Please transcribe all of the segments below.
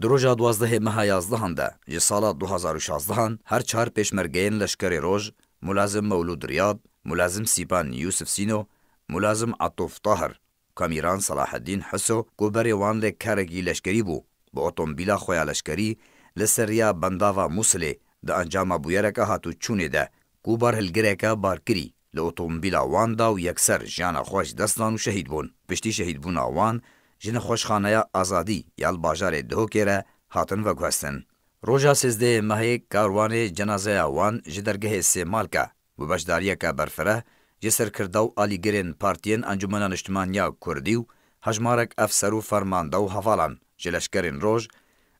دروژا دوازده مها یازدهان ده جی سالا 2016 هر چهار پیشمرگین لشکر روژ ملازم مولود ریاب ملازم سیبان یوسف سینو ملازم عطوف طاهر کامیران صلاح الدین حسو گوبری وان له کارگی لشکری بو با اتومبیلا خویا لشکری لسریا بنداوا موسلی د انجام بویرکه هاتو چونه ده گوبر هلگرکه بارکری له اتومبیلا وان دا و یکسر جان خوش دستان و شهید بون پشتی شهید بون آوان jin xoşxaneya azadî yal bajarê dihokê re hatin veguhestin. Roja sêzdeyê mehê karwanê cenazeya wan ji dergehê sêmalka û beşdariyeka berfire ji serkirda û alîgirên partiyên encumena niştimaniya Kurdî û hejmarek efser û fermanda û hevalan ji leşkerên roj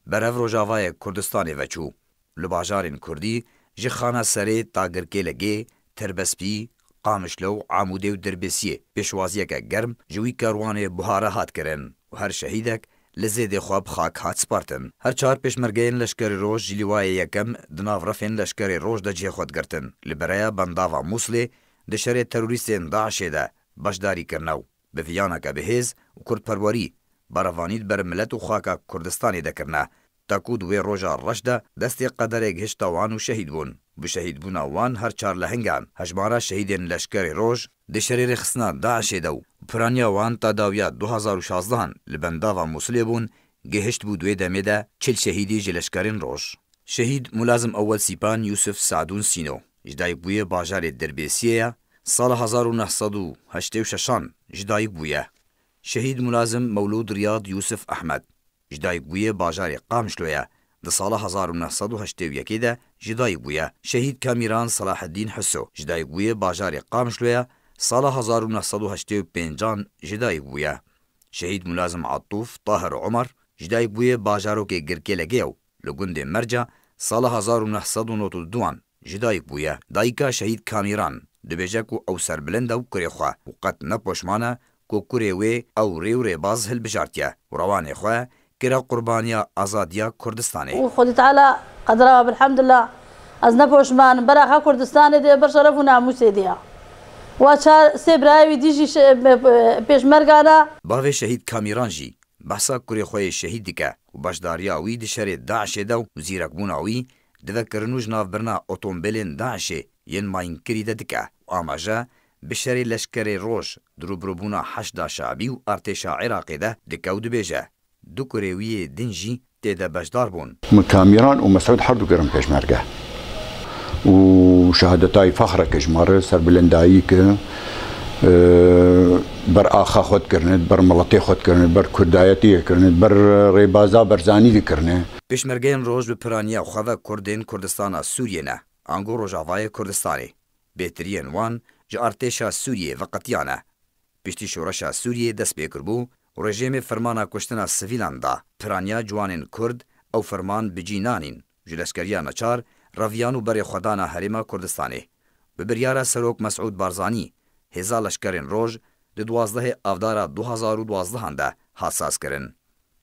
berev Rojavayê Kurdistanê veçû. Li bajarên Kurdî ji xana serê tagirkê legê, terbespî, قامش لەو عامودێ و دەربێسیە پێشوازیەکە گەرم جووی کاروانێ بهارە هاتکردن و هەر شەهیدێک لە زێدێ خواب خاک هات سپارتن هەر چار پێشمەرگەیەن لەشکری ڕۆژ ژلیوایە یەکەم دناافڕەفێن لەشکری ڕۆژ دەجێ خۆتگرتن لە بەرایە بەنداوا مووسێ دەشەرێ تەروریستێن داعشێدا بەشداریکردنەو بە ڤیانەکە بەهێز و کوردپەروەری بەڕەوانیت بەرملەت و خاکە کوردستانی دەکردنا تەکوود وێ ڕۆژە ڕەشدا دەستی قەدەرێک هشتاوان و شەهید بوون bi şehîdbûna wan her çar lehengan hejmara şehîdên leşkerê roj di şerê rêxistina Daişê de û piraniya wan ta dawiya 2016an li bendava Musilê bûn gehişt bû duê demê de çil şehîdî ji leşkerên roj. Şehîd mulazim ewwel sîpan Yusuf Sadûn Sîno ji dayîk bûye bajarê Derbêsiyê ye sala 1986an ji dayîk bûye. Şehîd mulazim Mewlud Riyad Yusuf Ahmed ji dayîk bûye bajarê Qamşloye د ساڵە 1970دا جدای بووە شەهید کامیران سەلاحدین حسۆ جدای بووە باژارێ قامشلوە ساڵە 1950 جدای بووە شەهید ملازم عتوف تاهر عمر جدای بووە باژارۆکێ گرکێ لەگێ و لە گوندێ مەرجە ساڵە 1992 جدای بووە دایکا شەهید کامیران دبێژەک و ئەو سربلندە و کرێخوا و قەت نەپۆشمانە کۆکورێ وێ ئەو ڕێ و ڕێباز هەلبژارتە و ڕەوانێ خوێ کرا قربانیا ئازادیا کوردستانی و خودی تعالی قدرا بالحمدلله از نەپۆشمان بەراخا کوردستانی دێ بە شەرەف و ناموسێ دیە. وا سێ برایوی دیژی پێشمەرگانە باوێ شەهید کامیرانژی بەسا کوری خۆی شەهید دیکە و بەشداریاوی دشارێ داعشێدا و زیرەکبووناوی دەدەکردنوژ ناوبرنا ئۆتۆمبیلێن داعشێ یەن ماینکریدە دیکە و ئاماژە بشەری لەشکەری ڕۆژ دروبربوونا حەشدا شابی و ئارتێشا عێراقێدا دکە و دبێژە دو کرێویە دنجی تێدا بەشدار بوون کامیران و مەسەود هەردوو گەرم پێشمەرگە و شەهدەتای فەخرە کەژمارە سەر بلندایی کە بەر ئاخا خۆتکردنت بەر مڵەتی خۆتکردن بەر کوردایەتیەکردن بەر ڕێبازا بەرزانی دکردێ پێشمەرگەیان ڕۆژ بە پرانیا و خەوە کوردین کوردستانە سوورێنە ئەنگۆ ڕۆژاوایە کوردستانی بێتریان وان ji artêşa Sûriyê veqetiyan e. Piştî şoreşa Sûriyê dest pêkir bû rejêmê fermana kuştina sivilan da piranya ciwanên Kurd ew ferman bicînanîn ji leskeriya neçar raviyan û berê xwedana herêma Kurdistanê. Bi biryara Serok Mesûd Barzanî, hêza leşkerên roj di duwazdehê avdara 2012 de hasas kirin.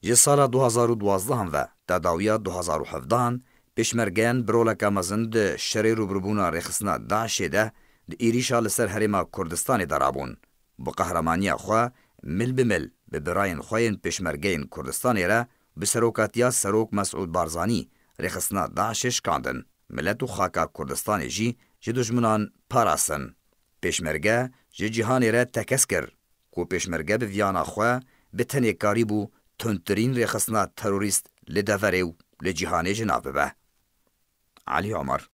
Ji sala 2012 ve tedawiya 2017 pêşmergeyên biroleka mezin di şerê rûbrûbûna rêxistina Daişê de di êrîşa li ser herêma Kurdistanê de rabûn. Bi qehramaniya xwe mil bi mil به برایین خوین پیشمرگین کردستانی را به سروکاتیا سروک مسعود بارزانی رخصنا داعشش کاندن ملت و خاکا کردستانی جی جی دجمنان پاراسن پیشمرگه جی جیهانی را تکس کر کو پیشمرگه به ویانا خواه به تنی کاری بو تندترین رخصنا تروریست لدوره و لجیهانی جناب به علی عمر